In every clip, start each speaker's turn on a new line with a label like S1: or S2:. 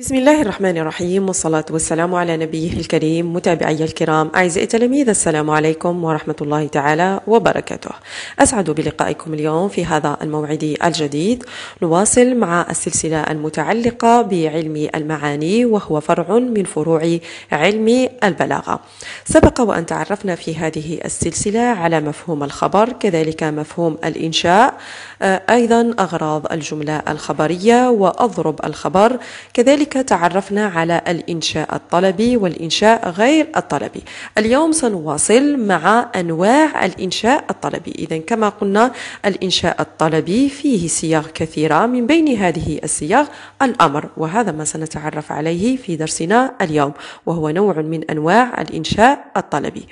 S1: بسم الله الرحمن الرحيم والصلاة والسلام على نبيه الكريم متابعي الكرام أعزائي التلاميذ السلام عليكم ورحمة الله تعالى وبركاته أسعد بلقائكم اليوم في هذا الموعد الجديد نواصل مع السلسلة المتعلقة بعلم المعاني وهو فرع من فروع علم البلاغة سبق وأن تعرفنا في هذه السلسلة على مفهوم الخبر كذلك مفهوم الإنشاء آه، أيضا أغراض الجملة الخبرية وأضرب الخبر كذلك وكذلك تعرفنا على الإنشاء الطلبي والإنشاء غير الطلبي اليوم سنواصل مع أنواع الإنشاء الطلبي إذا كما قلنا الإنشاء الطلبي فيه صيغ كثيرة من بين هذه الصيغ الأمر وهذا ما سنتعرف عليه في درسنا اليوم وهو نوع من أنواع الإنشاء الطلبي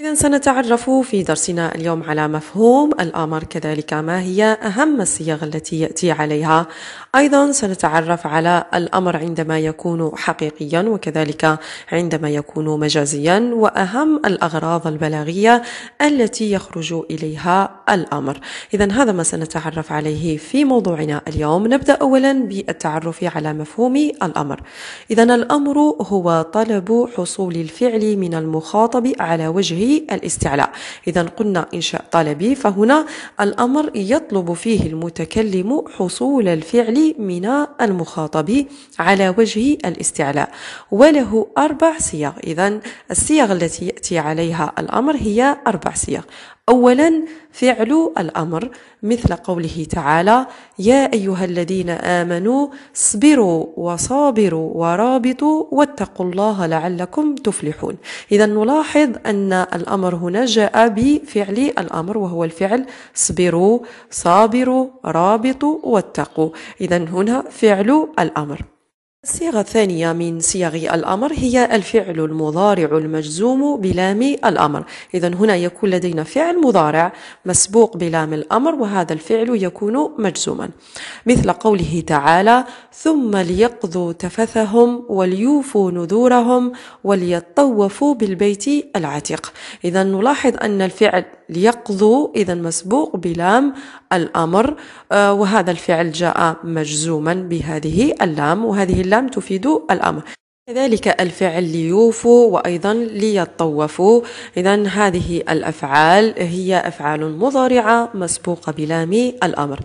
S1: إذا سنتعرف في درسنا اليوم على مفهوم الأمر كذلك ما هي أهم الصيغ التي يأتي عليها أيضا سنتعرف على الأمر عندما يكون حقيقيا وكذلك عندما يكون مجازيا وأهم الأغراض البلاغية التي يخرج إليها الأمر إذا هذا ما سنتعرف عليه في موضوعنا اليوم نبدأ أولا بالتعرف على مفهوم الأمر إذا الأمر هو طلب حصول الفعل من المخاطب على وجه الاستعلاء إذا قلنا إنشاء طلبي فهنا الأمر يطلب فيه المتكلم حصول الفعل من المخاطب على وجه الاستعلاء وله أربع صيغ إذا الصيغ التي يأتي عليها الأمر هي أربع صيغ أولا فعل الأمر مثل قوله تعالى يا أيها الذين آمنوا اصبروا وصابروا ورابطوا واتقوا الله لعلكم تفلحون إذا نلاحظ أن الأمر هنا جاء بفعل الأمر وهو الفعل اصبروا صابروا رابطوا واتقوا إذا هنا فعل الأمر الصيغة الثانية من صيغ الأمر هي الفعل المضارع المجزوم بلام الأمر إذا هنا يكون لدينا فعل مضارع مسبوق بلام الأمر وهذا الفعل يكون مجزوما مثل قوله تعالى ثم ليقضوا تفثهم وليوفوا نذورهم وليطوفوا بالبيت العتيق إذا نلاحظ أن الفعل ليقضوا إذا مسبوق بلام الأمر آه، وهذا الفعل جاء مجزوما بهذه اللام وهذه اللام تفيد الأمر كذلك الفعل ليوفوا وأيضا ليطوفوا إذا هذه الأفعال هي أفعال مضارعة مسبوقة بلام الأمر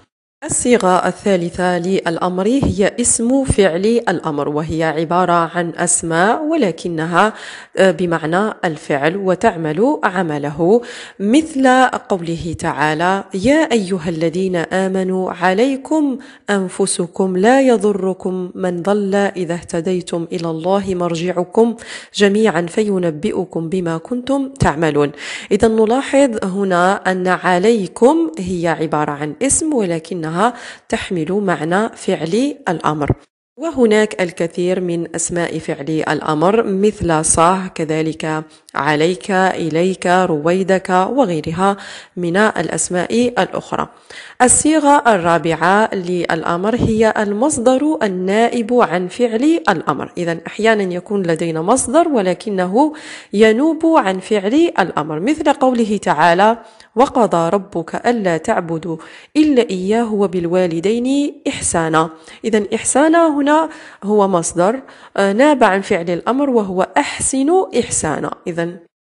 S1: الصيغة الثالثة للأمر هي اسم فعل الأمر وهي عبارة عن أسماء ولكنها آه، بمعنى الفعل وتعمل عمله مثل قوله تعالى يا أيها الذين آمنوا عليكم أنفسكم لا يضركم من ضل إذا اهتديتم إلى الله مرجعكم جميعا فينبئكم بما كنتم تعملون إذا نلاحظ هنا أن عليكم هي عبارة عن اسم ولكنها لأنها تحمل معنى فعلي الأمر وهناك الكثير من أسماء فعلي الأمر مثل صاه كذلك عليك إليك رويدك وغيرها من الأسماء الأخرى الصيغة الرابعة للأمر هي المصدر النائب عن فعل الأمر إذا أحيانا يكون لدينا مصدر ولكنه ينوب عن فعل الأمر مثل قوله تعالى وقضى ربك ألا تعبدوا إلا إياه وبالوالدين إحسانا إذا إحسانا هنا هو مصدر آه، ناب عن فعل الأمر وهو أحسن إحسانا إذا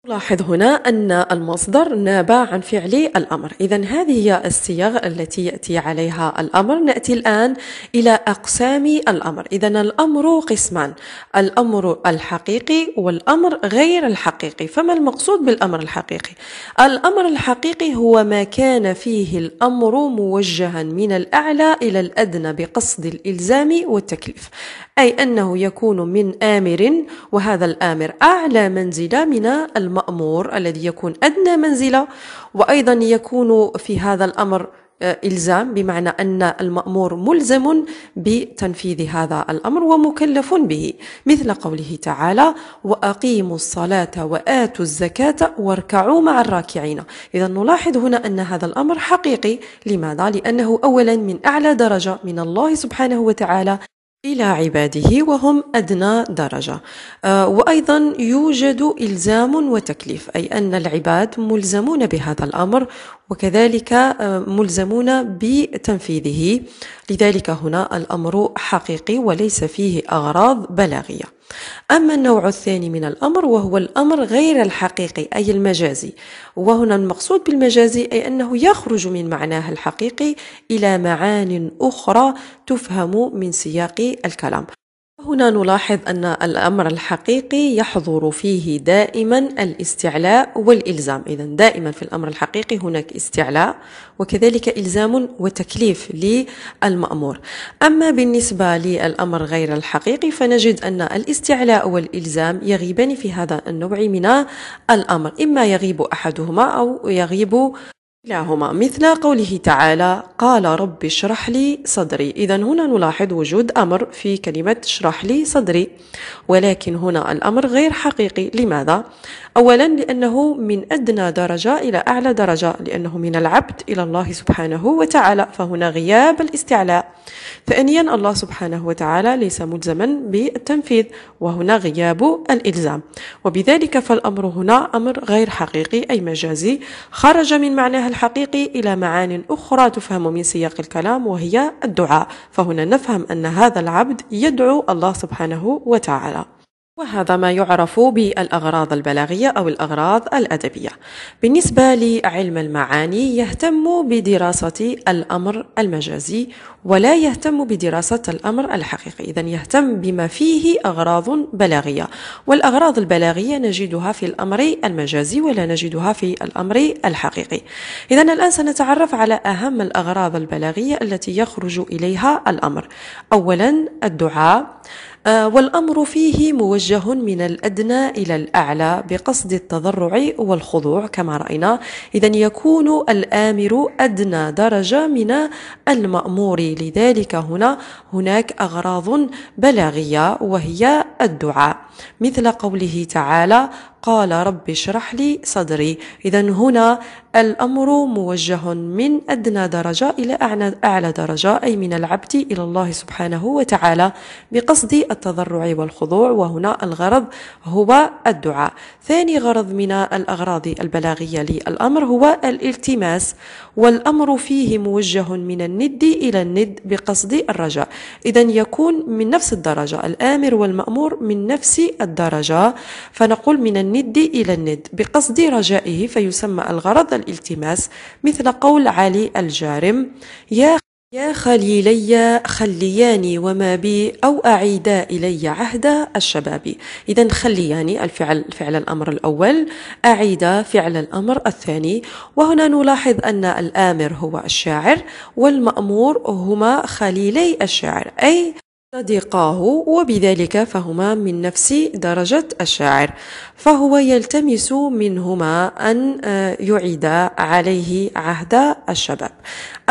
S1: نلاحظ هنا أن المصدر نابع عن فعل الأمر إذا هذه هي الصيغ التي يأتي عليها الأمر نأتي الآن إلى أقسام الأمر إذا الأمر قسمان الأمر الحقيقي والأمر غير الحقيقي فما المقصود بالأمر الحقيقي؟ الأمر الحقيقي هو ما كان فيه الأمر موجها من الأعلى إلى الأدنى بقصد الإلزام والتكليف أي أنه يكون من آمر وهذا الآمر أعلى منزلة من المرء المأمور الذي يكون أدنى منزلة وأيضا يكون في هذا الأمر آه، إلزام بمعنى أن المأمور ملزم بتنفيذ هذا الأمر ومكلف به مثل قوله تعالى وأقيموا الصلاة وآتوا الزكاة واركعوا مع الراكعين إذا نلاحظ هنا أن هذا الأمر حقيقي لماذا؟ لأنه أولا من أعلى درجة من الله سبحانه وتعالى إلى عباده وهم أدنى درجة آه، وأيضا يوجد إلزام وتكليف أي أن العباد ملزمون بهذا الأمر وكذلك آه، ملزمون بتنفيذه لذلك هنا الأمر حقيقي وليس فيه أغراض بلاغية أما النوع الثاني من الأمر وهو الأمر غير الحقيقي أي المجازي وهنا المقصود بالمجازي أي أنه يخرج من معناه الحقيقي إلى معان أخرى تفهم من سياق الكلام هنا نلاحظ أن الأمر الحقيقي يحظر فيه دائما الاستعلاء والإلزام إذا دائما في الأمر الحقيقي هناك استعلاء وكذلك إلزام وتكليف للمأمور أما بالنسبة للأمر غير الحقيقي فنجد أن الاستعلاء والإلزام يغيبان في هذا النوع من الأمر إما يغيب أحدهما أو يغيب كلاهما مثل قوله تعالى قال رب اشرح لي صدري إذا هنا نلاحظ وجود أمر في كلمة اشرح لي صدري ولكن هنا الأمر غير حقيقي لماذا؟ أولا لأنه من أدنى درجة إلى أعلى درجة لأنه من العبد إلى الله سبحانه وتعالى فهنا غياب الاستعلاء ثانيا الله سبحانه وتعالى ليس ملزما بالتنفيذ وهنا غياب الإلزام وبذلك فالأمر هنا أمر غير حقيقي أي مجازي خرج من معناها الحقيقي إلى معان أخرى تفهم من سياق الكلام وهي الدعاء فهنا نفهم أن هذا العبد يدعو الله سبحانه وتعالى وهذا ما يعرف بالأغراض البلاغية أو الأغراض الأدبية بالنسبة لعلم المعاني يهتم بدراسة الأمر المجازي ولا يهتم بدراسة الأمر الحقيقي إذا يهتم بما فيه أغراض بلاغية والأغراض البلاغية نجدها في الأمر المجازي ولا نجدها في الأمر الحقيقي إذا الآن سنتعرف على أهم الأغراض البلاغية التي يخرج إليها الأمر أولا الدعاء آه، والأمر فيه موجه من الأدنى إلى الأعلى بقصد التضرع والخضوع كما رأينا إذا يكون الآمر أدنى درجة من المأمور لذلك هنا هناك أغراض بلاغية وهي الدعاء مثل قوله تعالى قال رب اشرح لي صدري إذا هنا الأمر موجه من أدنى درجة إلى أعلى درجة أي من العبد إلى الله سبحانه وتعالى بقصد التضرع والخضوع وهنا الغرض هو الدعاء ثاني غرض من الأغراض البلاغية للأمر هو الالتماس والأمر فيه موجه من الند إلى الند بقصد الرجاء إذا يكون من نفس الدرجة الآمر والمأمور من نفس الدرجة فنقول من الند الند إلى الند بقصد رجائه فيسمى الغرض الالتماس مثل قول علي الجارم يا يا خليلي خلياني وما بي أو أعيدا إلي عهد الشباب إذا خلياني الفعل فعل الأمر الأول أعيدا فعل الأمر الثاني وهنا نلاحظ أن الآمر هو الشاعر والمأمور هما خليلي الشاعر أي صديقاه وبذلك فهما من نفس درجة الشاعر فهو يلتمس منهما أن آه، يعيد عليه عهد الشباب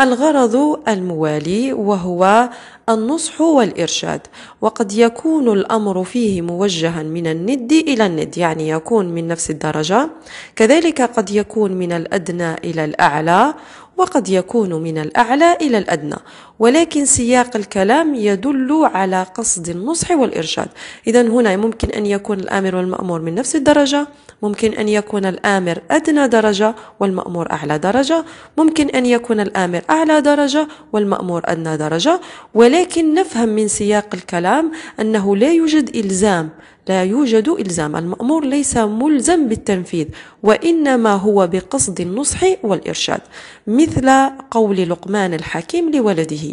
S1: الغرض الموالي وهو النصح والإرشاد وقد يكون الأمر فيه موجها من الند إلى الند يعني يكون من نفس الدرجة كذلك قد يكون من الأدنى إلى الأعلى وقد يكون من الأعلى إلى الأدنى ولكن سياق الكلام يدل على قصد النصح والإرشاد إذا هنا ممكن أن يكون الآمر والمأمور من نفس الدرجة ممكن أن يكون الآمر أدنى درجة والمأمور أعلى درجة ممكن أن يكون الآمر أعلى درجة والمأمور أدنى درجة ولكن نفهم من سياق الكلام أنه لا يوجد إلزام لا يوجد إلزام المأمور ليس ملزم بالتنفيذ وإنما هو بقصد النصح والإرشاد مثل قول لقمان الحكيم لولده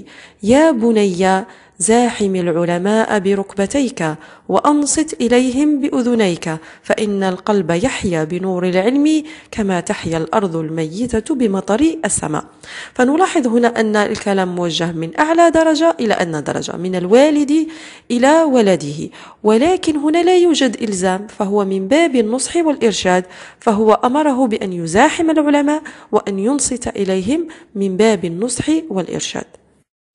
S1: يا بني زاحم العلماء بركبتيك وأنصت إليهم بأذنيك فإن القلب يحيا بنور العلم كما تحيا الأرض الميتة بمطر السماء فنلاحظ هنا أن الكلام موجه من أعلى درجة إلى أدنى درجة من الوالد إلى ولده ولكن هنا لا يوجد إلزام فهو من باب النصح والإرشاد فهو أمره بأن يزاحم العلماء وأن ينصت إليهم من باب النصح والإرشاد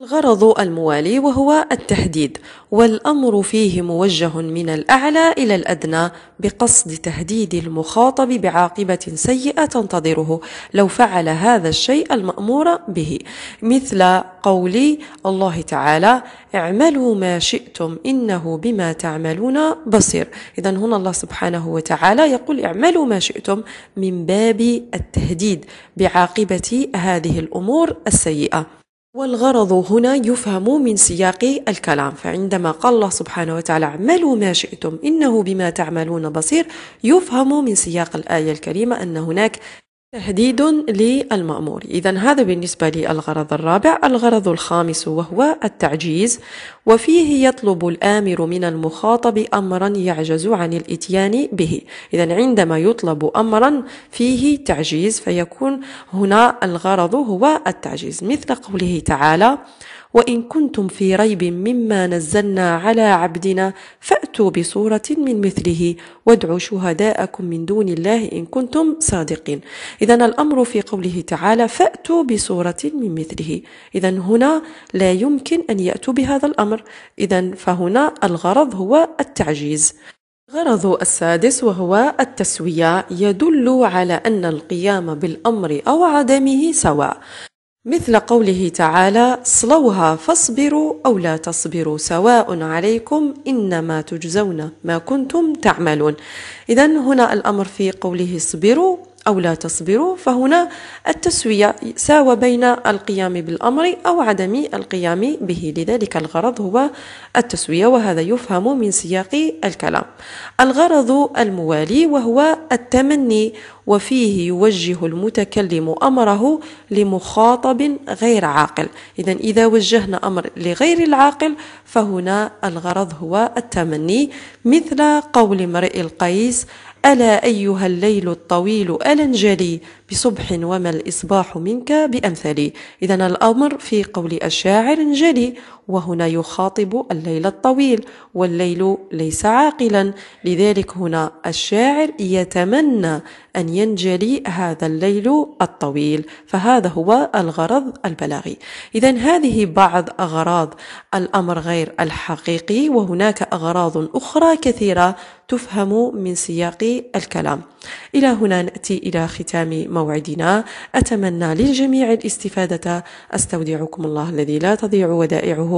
S1: الغرض الموالي وهو التهديد والامر فيه موجه من الاعلى الى الادنى بقصد تهديد المخاطب بعاقبه سيئه تنتظره لو فعل هذا الشيء المامور به مثل قول الله تعالى اعملوا ما شئتم انه بما تعملون بصير اذا هنا الله سبحانه وتعالى يقول اعملوا ما شئتم من باب التهديد بعاقبه هذه الامور السيئه والغرض هنا يفهم من سياق الكلام فعندما قال الله سبحانه وتعالى اعملوا ما شئتم إنه بما تعملون بصير يفهم من سياق الآية الكريمة أن هناك تهديد للمأمور إذا هذا بالنسبة للغرض الرابع الغرض الخامس وهو التعجيز وفيه يطلب الآمر من المخاطب أمرا يعجز عن الإتيان به إذا عندما يطلب أمرا فيه تعجيز فيكون هنا الغرض هو التعجيز مثل قوله تعالى وإن كنتم في ريب مما نزلنا على عبدنا ف فأتوا بصورة من مثله وادعوا شهداءكم من دون الله إن كنتم صادقين إذا الأمر في قوله تعالى فأتوا بصورة من مثله إذا هنا لا يمكن أن يأتوا بهذا الأمر إذا فهنا الغرض هو التعجيز الغرض السادس وهو التسوية يدل على أن القيام بالأمر أو عدمه سواء مثل قوله تعالى صلوها فاصبروا أو لا تصبروا سواء عليكم إنما تجزون ما كنتم تعملون إذا هنا الأمر في قوله صبروا أو لا تصبروا فهنا التسوية ساوى بين القيام بالأمر أو عدم القيام به لذلك الغرض هو التسوية وهذا يفهم من سياق الكلام الغرض الموالي وهو التمني وفيه يوجه المتكلم أمره لمخاطب غير عاقل إذا إذا وجهنا أمر لغير العاقل فهنا الغرض هو التمني مثل قول امرئ القيس ألا أيها الليل الطويل ألا انجلي بصبح وما الإصباح منك بأمثلي إذا الأمر في قول الشاعر انجلي وهنا يخاطب الليل الطويل والليل ليس عاقلا لذلك هنا الشاعر يتمنى أن ينجلي هذا الليل الطويل فهذا هو الغرض البلاغي إذا هذه بعض أغراض الأمر غير الحقيقي وهناك أغراض أخرى كثيرة تفهم من سياق الكلام إلى هنا نأتي إلى ختام موعدنا أتمنى للجميع الاستفادة أستودعكم الله الذي لا تضيع ودائعه